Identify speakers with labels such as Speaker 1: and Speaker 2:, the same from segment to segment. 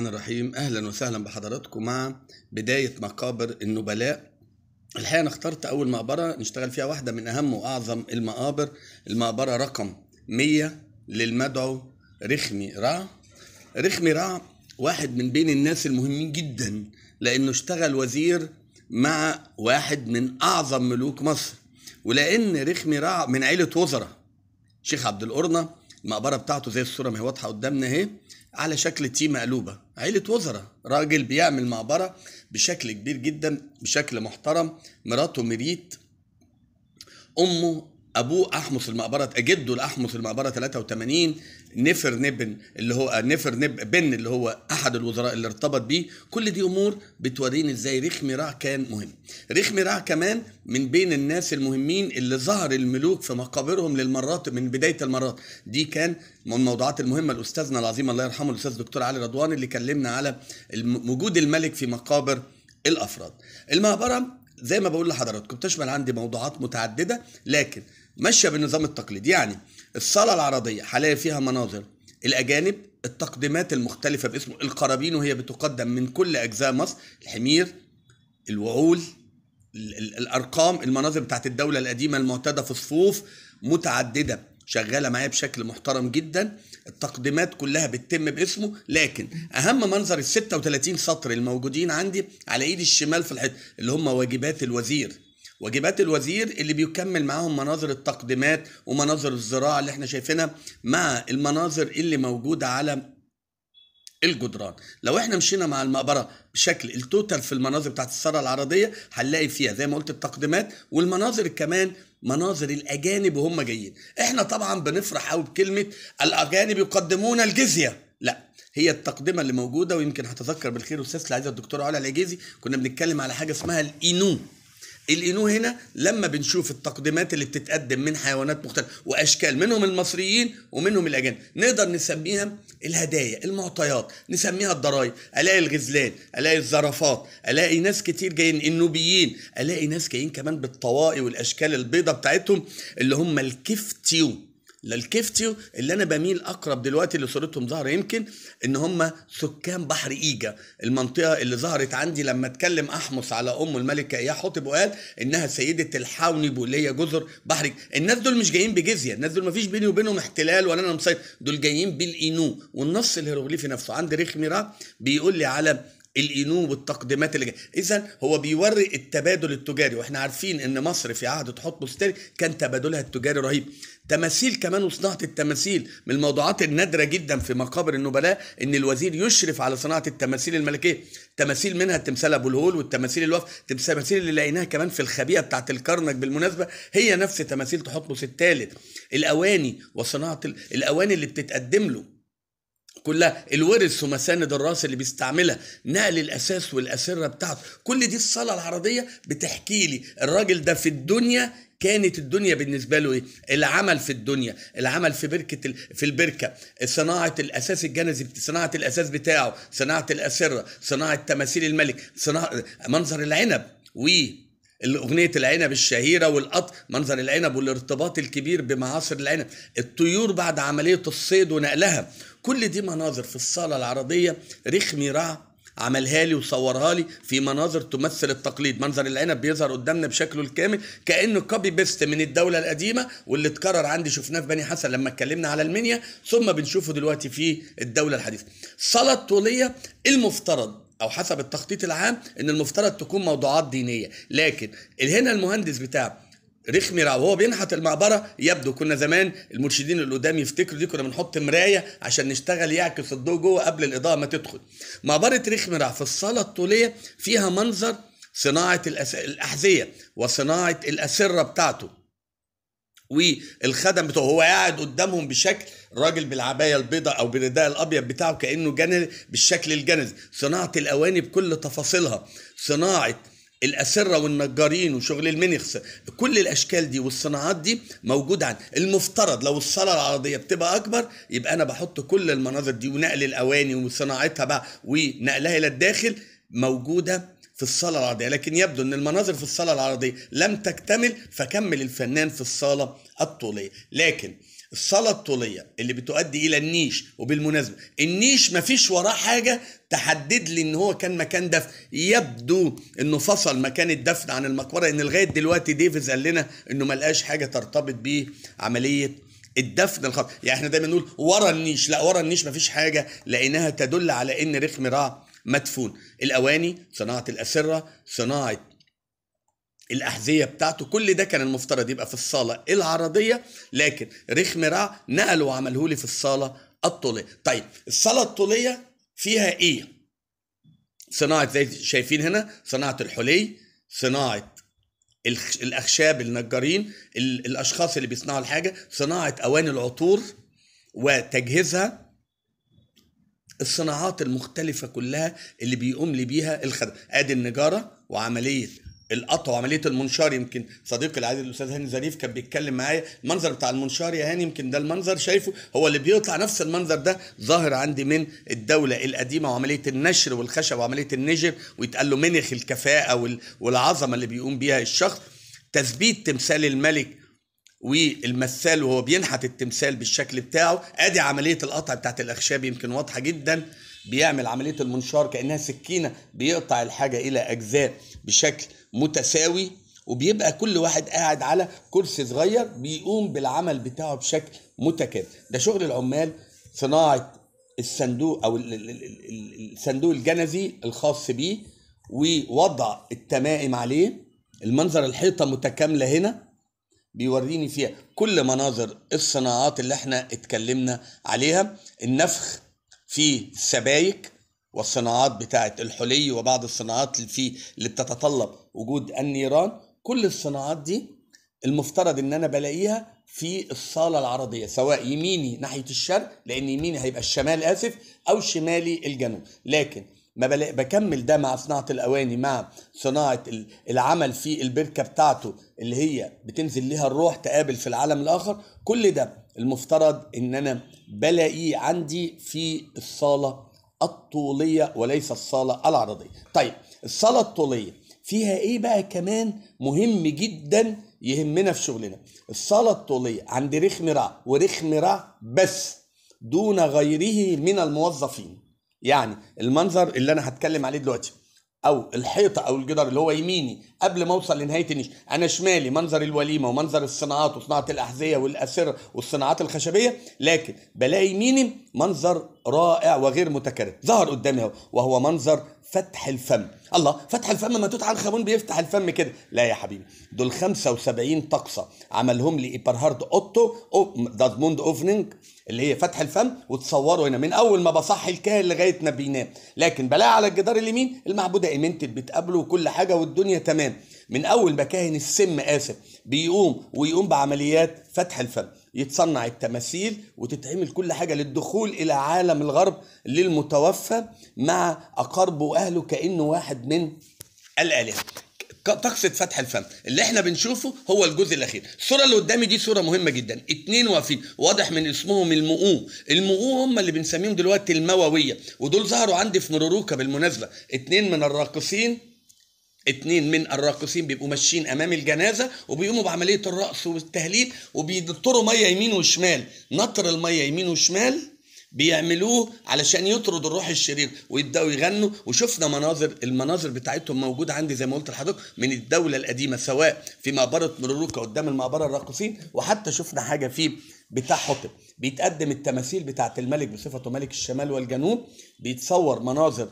Speaker 1: الرحمن الرحيم اهلا وسهلا بحضراتكم مع بدايه مقابر النبلاء الحقيقه انا اخترت اول مقبره نشتغل فيها واحده من اهم واعظم المقابر المقبره رقم 100 للمدعو رخمي رع رخمي رع واحد من بين الناس المهمين جدا لانه اشتغل وزير مع واحد من اعظم ملوك مصر ولان رخمي رع من عيله وزراء شيخ عبد القرنه المقبره بتاعته زي الصوره ما هي واضحه قدامنا اهي على شكل تي مقلوبة عيلة وزراء راجل بيعمل مقبرة بشكل كبير جدا بشكل محترم مراته مريت أمه ابوه احمس المقبره جده الاحمس المقبره 83 نفر نبن اللي هو نفر نب بن اللي هو احد الوزراء اللي ارتبط بيه كل دي امور بتوريني ازاي ريخ راع كان مهم ريخ راع كمان من بين الناس المهمين اللي ظهر الملوك في مقابرهم للمرات من بدايه المرات دي كان من الموضوعات المهمه الاستاذنا العظيم الله يرحمه الاستاذ دكتور علي رضوان اللي كلمنا على وجود الملك في مقابر الافراد المقبره زي ما بقول لحضراتكم تشمل عندي موضوعات متعدده لكن ماشيه بالنظام التقليدي يعني الصاله العرضيه هلاقي فيها مناظر الاجانب التقديمات المختلفه باسم القرابين وهي بتقدم من كل اجزاء مصر الحمير الوعول الارقام المناظر بتاعت الدوله القديمه المعتاده في الصفوف متعدده شغاله معايا بشكل محترم جدا التقديمات كلها بتتم باسمه لكن اهم منظر ال 36 سطر الموجودين عندي على ايدي الشمال في الحيط اللي هم واجبات الوزير واجبات الوزير اللي بيكمل معاهم مناظر التقديمات ومناظر الزراعه اللي احنا شايفينها مع المناظر اللي موجوده على الجدران لو احنا مشينا مع المقبره بشكل التوتال في المناظر بتاعت الثروه العرضيه هنلاقي فيها زي ما قلت التقديمات والمناظر كمان مناظر الاجانب وهم جايين احنا طبعا بنفرح قوي بكلمه الاجانب يقدمون الجزيه لا هي التقدمه اللي موجوده ويمكن هتذكر بالخير استاذ العزيز الدكتور علي العجيزي كنا بنتكلم على حاجه اسمها الاينو الإنو هنا لما بنشوف التقديمات اللي بتتقدم من حيوانات مختلفة وأشكال منهم المصريين ومنهم الأجانب نقدر نسميها الهدايا المعطيات نسميها الضرايب ألاقي الغزلان ألاقي الزرافات ألاقي ناس كتير جايين النوبيين ألاقي ناس جايين كمان بالطواقي والأشكال البيضة بتاعتهم اللي هم الكفتيو للكفتيو اللي انا بميل اقرب دلوقتي اللي صورتهم ظاهره يمكن ان هم سكان بحر ايجا المنطقه اللي ظهرت عندي لما اتكلم احمس على ام الملكه يا حطب وقال انها سيده واللي هي جزر بحر الناس دول مش جايين بجزيه الناس دول مفيش بيني وبينهم احتلال ولا انا مسيطر دول جايين بالاينو والنص الهيروغليفي نفسه عند ريخ ميرا بيقول لي على الإنو والتقديمات اللي جايه اذا هو بيوري التبادل التجاري واحنا عارفين ان مصر في عهد تحط مستري كان تبادلها التجاري رهيب تماثيل كمان وصناعه التماثيل من الموضوعات النادره جدا في مقابر النبلاء ان الوزير يشرف على صناعه التماثيل الملكيه تماثيل منها تمثال ابو الهول والتماثيل الوف التماثيل اللي لقيناها كمان في الخبيئه بتاعه الكرنك بالمناسبه هي نفس تماثيل تحطمس الثالث الاواني وصناعه الاواني اللي بتتقدم له كلها الورث ومساند الراس اللي بيستعملها نقل الاساس والاسره بتاعته كل دي الصلاه العرضيه بتحكي لي الراجل ده في الدنيا كانت الدنيا بالنسبه له ايه العمل في الدنيا العمل في بركه ال... في البركه صناعه الاساس الجنزي صناعه الاساس بتاعه صناعه الاسره صناعه تماثيل الملك صناعه منظر العنب و الأغنية العنب الشهيرة والقط منظر العنب والارتباط الكبير بمعاصر العنب الطيور بعد عملية الصيد ونقلها كل دي مناظر في الصالة العرضية رخمي رعب عملها لي وصورها لي في مناظر تمثل التقليد منظر العنب بيظهر قدامنا بشكله الكامل كانه كوبي بيست من الدوله القديمه واللي اتكرر عندي شفناه في بني حسن لما اتكلمنا على المنيا ثم بنشوفه دلوقتي في الدوله الحديثه الصاله الطوليه المفترض او حسب التخطيط العام ان المفترض تكون موضوعات دينيه لكن هنا المهندس بتاع رخمي رقم وهو بينحت المقبره يبدو كنا زمان المرشدين اللي قدام يفتكروا دي كنا بنحط مرايه عشان نشتغل يعكس الضوء جوه قبل الاضاءه ما تدخل مقبره رخمي رقم في الصاله الطوليه فيها منظر صناعه الاحذيه وصناعه الاسره بتاعته والخدم بتاعه هو قاعد قدامهم بشكل راجل بالعبايه البيضاء او بالرداء الابيض بتاعه كانه جنري بالشكل الجنزي صناعه الاواني بكل تفاصيلها صناعه الاسره والنجارين وشغل المنخس كل الاشكال دي والصناعات دي موجوده عن المفترض لو الصاله العرضيه بتبقى اكبر يبقى انا بحط كل المناظر دي ونقل الاواني وصناعتها بقى ونقلها الى الداخل موجوده في الصالة العرضية لكن يبدو أن المناظر في الصالة العرضية لم تكتمل فكمل الفنان في الصالة الطولية لكن الصلاة الطولية اللي بتؤدي إلى النيش وبالمناسبة النيش مفيش وراه حاجة تحدد لي إن هو كان مكان دفن يبدو إنه فصل مكان الدفن عن المقبرة إن لغاية دلوقتي ديفيز قال لنا إنه ملقاش حاجة ترتبط بيه عملية الدفن الخاص يعني احنا دايما نقول ورا النيش لا ورا النيش مفيش حاجة لأنها تدل على إن رخم راع مدفون الأواني صناعة الأسرة صناعة الاحذيه بتاعته كل ده كان المفترض يبقى في الصاله العرضيه لكن ريخ مراع نقله وعمله لي في الصاله الطوليه طيب الصاله الطوليه فيها ايه صناعه زي شايفين هنا صناعه الحلي صناعه الاخشاب النجارين الاشخاص اللي بيصنعوا الحاجه صناعه اواني العطور وتجهيزها الصناعات المختلفه كلها اللي بيقوم لي بيها الخدم ادي النجاره وعمليه القطع وعمليه المنشار يمكن صديقي العزيز الاستاذ هاني ظريف كان بيتكلم معايا المنظر بتاع المنشار يا هاني يمكن ده المنظر شايفه هو اللي بيطلع نفس المنظر ده ظاهر عندي من الدوله القديمه وعمليه النشر والخشب وعمليه النجر ويتقال له منخ الكفاءه والعظمه اللي بيقوم بيها الشخص تثبيت تمثال الملك والمثال وهو بينحت التمثال بالشكل بتاعه ادي عمليه القطع بتاعت الاخشاب يمكن واضحه جدا بيعمل عمليه المنشار كانها سكينه بيقطع الحاجه الى اجزاء بشكل متساوي وبيبقى كل واحد قاعد على كرسي صغير بيقوم بالعمل بتاعه بشكل متكامل ده شغل العمال صناعه الصندوق او الصندوق الجنزي الخاص بيه ووضع التمائم عليه المنظر الحيطه متكامله هنا بيوريني فيها كل مناظر الصناعات اللي احنا اتكلمنا عليها النفخ في السبايك والصناعات بتاعة الحلي وبعض الصناعات اللي في اللي بتتطلب وجود النيران كل الصناعات دي المفترض ان انا بلاقيها في الصالة العرضية سواء يميني ناحية الشرق لان يميني هيبقى الشمال اسف او شمالي الجنوب لكن ما بكمل ده مع صناعة الأواني مع صناعة العمل في البركة بتاعته اللي هي بتنزل ليها الروح تقابل في العالم الآخر كل ده المفترض ان انا بلاقيه عندي في الصاله الطوليه وليس الصاله العرضيه طيب الصاله الطوليه فيها ايه بقى كمان مهم جدا يهمنا في شغلنا الصاله الطوليه عند رخم رع ورخم رع بس دون غيره من الموظفين يعني المنظر اللي انا هتكلم عليه دلوقتي او الحيطه او الجدار اللي هو يميني قبل ما اوصل لنهايه النيش انا شمالي منظر الوليمه ومنظر الصناعات وصناعه الاحذيه والاسره والصناعات الخشبيه لكن بلاقي يميني منظر رائع وغير متكرر ظهر قدامي اهو وهو منظر فتح الفم الله فتح الفم ما توت عنخ بيفتح الفم كده لا يا حبيبي دول 75 طقسة عملهم لي إبرهارد أوتو أو دازموند أوفنينج اللي هي فتح الفم وتصوروا هنا من أول ما بصحي الكاهن لغاية ما بينام لكن بلاقي على الجدار اليمين المعبودة إيمنت بتقابله وكل حاجة والدنيا تمام من اول ما كاهن السم اسف بيقوم ويقوم بعمليات فتح الفم يتصنع التماثيل وتتعمل كل حاجه للدخول الى عالم الغرب للمتوفى مع اقاربه واهله كانه واحد من الالهه طقس فتح الفم اللي احنا بنشوفه هو الجزء الاخير الصوره اللي قدامي دي صوره مهمه جدا اتنين واقفين واضح من اسمهم المؤو المؤو هم اللي بنسميهم دلوقتي الموويه ودول ظهروا عندي في مروروكا بالمناسبه اتنين من الراقصين اتنين من الراقصين بيبقوا ماشيين امام الجنازه وبيقوموا بعمليه الرقص والتهليل وبيدطروا ميه يمين وشمال نطر الميه يمين وشمال بيعملوه علشان يطرد الروح الشرير ويبداوا يغنوا وشفنا مناظر المناظر بتاعتهم موجوده عندي زي ما قلت لحضرتك من الدوله القديمه سواء في مقبره مروركا قدام المقبره الراقصين وحتى شفنا حاجه في بتاع حطب بيتقدم التماثيل بتاعت الملك بصفته ملك الشمال والجنوب بيتصور مناظر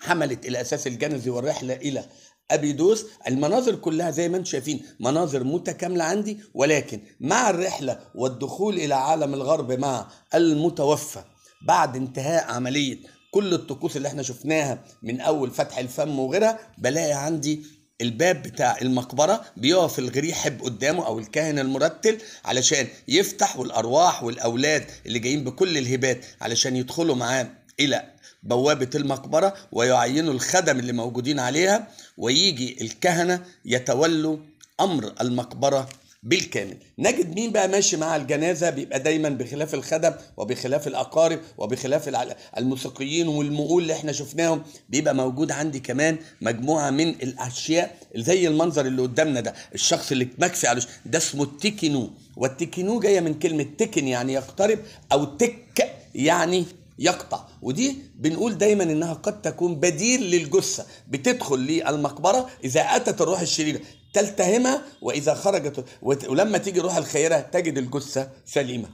Speaker 1: حملت الاساس الجنزي والرحله الى ابيدوس المناظر كلها زي ما انتم شايفين مناظر متكامله عندي ولكن مع الرحله والدخول الى عالم الغرب مع المتوفى بعد انتهاء عمليه كل الطقوس اللي احنا شفناها من اول فتح الفم وغيرها بلاقي عندي الباب بتاع المقبره بيقف الغريب قدامه او الكاهن المرتل علشان يفتح والارواح والاولاد اللي جايين بكل الهبات علشان يدخلوا معاه الى بوابة المقبرة ويعينوا الخدم اللي موجودين عليها ويجي الكهنة يتولوا أمر المقبرة بالكامل نجد مين بقى ماشي مع الجنازه بيبقى دايما بخلاف الخدم وبخلاف الاقارب وبخلاف الموسيقيين والمقول اللي احنا شفناهم بيبقى موجود عندي كمان مجموعه من الاشياء زي المنظر اللي قدامنا ده الشخص اللي مكفي عليه ده اسمه التكنو والتكنو جايه من كلمه تكن يعني يقترب او تك يعني يقطع ودي بنقول دايما انها قد تكون بديل للجثه بتدخل للمقبره اذا اتت الروح الشريره تلتهمها واذا خرجت ولما تيجي الروح الخيره تجد الجثه سليمه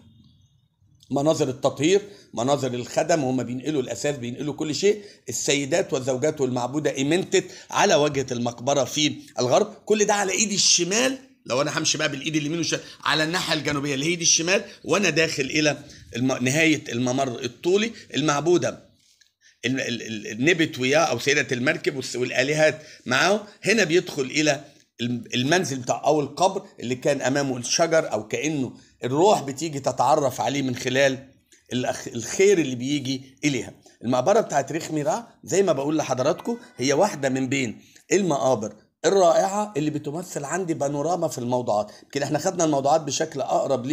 Speaker 1: مناظر التطهير مناظر الخدم هم بينقلوا الاساس بينقلوا كل شيء السيدات والزوجات والمعبوده امنتت على وجهه المقبره في الغرب كل ده على ايدي الشمال لو انا همشي بقى بالايد اليمين والشمال على الناحيه الجنوبيه اللي هي دي الشمال وانا داخل الى الم... نهايه الممر الطولي المعبوده النبت وياه او سيده المركب والالهات معاه هنا بيدخل الى المنزل بتاع او القبر اللي كان امامه الشجر او كانه الروح بتيجي تتعرف عليه من خلال الخير اللي بيجي اليها المقبره بتاعت ريخ ميرا زي ما بقول لحضراتكم هي واحده من بين المقابر الرائعه اللي بتمثل عندي بانوراما في الموضوعات كده احنا خدنا الموضوعات بشكل اقرب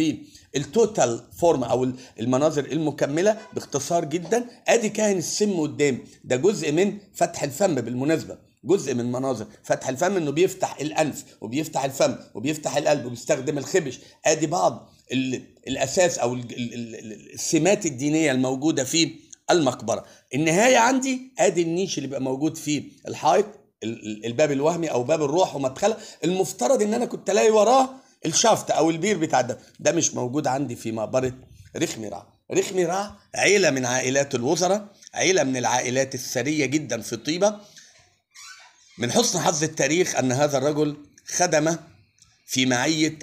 Speaker 1: للتوتال فورم او المناظر المكمله باختصار جدا ادي كاهن السم قدامي ده جزء من فتح الفم بالمناسبه جزء من مناظر فتح الفم انه بيفتح الانف وبيفتح الفم وبيفتح القلب وبيستخدم الخبش ادي بعض الاساس او السمات الدينيه الموجوده في المقبره النهايه عندي ادي النيش اللي بيبقى موجود فيه الحائط الباب الوهمي او باب الروح ومدخلة المفترض ان انا كنت الاقي وراه الشافت او البير بتاع ده ده مش موجود عندي في مقبره رخمي راه عيله من عائلات الوزراء عيله من العائلات الثريه جدا في طيبه من حسن حظ التاريخ ان هذا الرجل خدم في معيه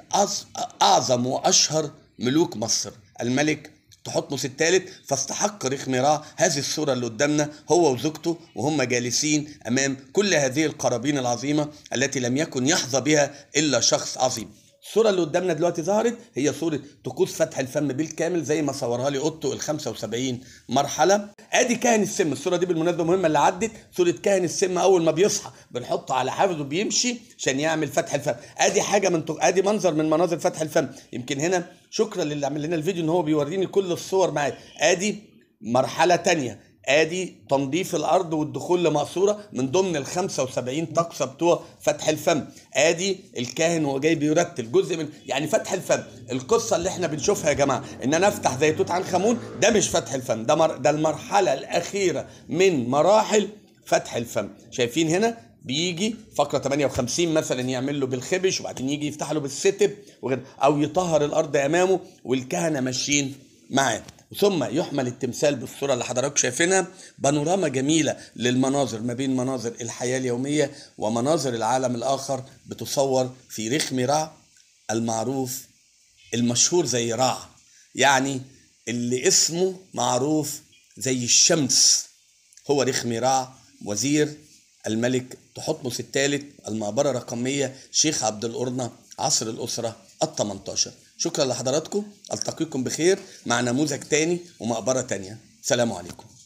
Speaker 1: اعظم واشهر ملوك مصر الملك تحط له الثالث فاستحق ريخ ميراه هذه الصورة اللي قدامنا هو وزوجته وهم جالسين أمام كل هذه القرابين العظيمة التي لم يكن يحظى بها إلا شخص عظيم الصورة اللي قدامنا دلوقتي ظهرت هي صورة طقوس فتح الفم بالكامل زي ما صورها لي اوتو ال 75 مرحلة ادي كاهن السم الصورة دي بالمناسبة مهمة اللي عدت صورة كاهن السم اول ما بيصحى بنحطه على حافظه بيمشي عشان يعمل فتح الفم ادي حاجة من تق... ادي منظر من مناظر فتح الفم يمكن هنا شكرا للي عمل لنا الفيديو ان هو بيوريني كل الصور معايا ادي مرحلة تانية ادي تنظيف الارض والدخول لمقصوره من ضمن ال 75 طقس بتوع فتح الفم ادي الكاهن وهو جاي بيرتل جزء من يعني فتح الفم القصه اللي احنا بنشوفها يا جماعه ان انا افتح زي توت عنخ امون ده مش فتح الفم ده مر... ده المرحله الاخيره من مراحل فتح الفم شايفين هنا بيجي فقره 58 مثلا يعمل له بالخبش وبعدين يجي يفتح له بالستب وغير او يطهر الارض امامه والكهنه ماشيين معاه ثم يحمل التمثال بالصوره اللي حضراتكم شايفينها بانوراما جميله للمناظر ما بين مناظر الحياه اليوميه ومناظر العالم الاخر بتصور في رخم رع المعروف المشهور زي رع يعني اللي اسمه معروف زي الشمس هو رخم رع وزير الملك تحتمس الثالث المقبره الرقميه شيخ عبد القرنه عصر الاسره ال 18 شكرا لحضراتكم التقيكم بخير مع نموذج تاني ومقبره تانيه سلام عليكم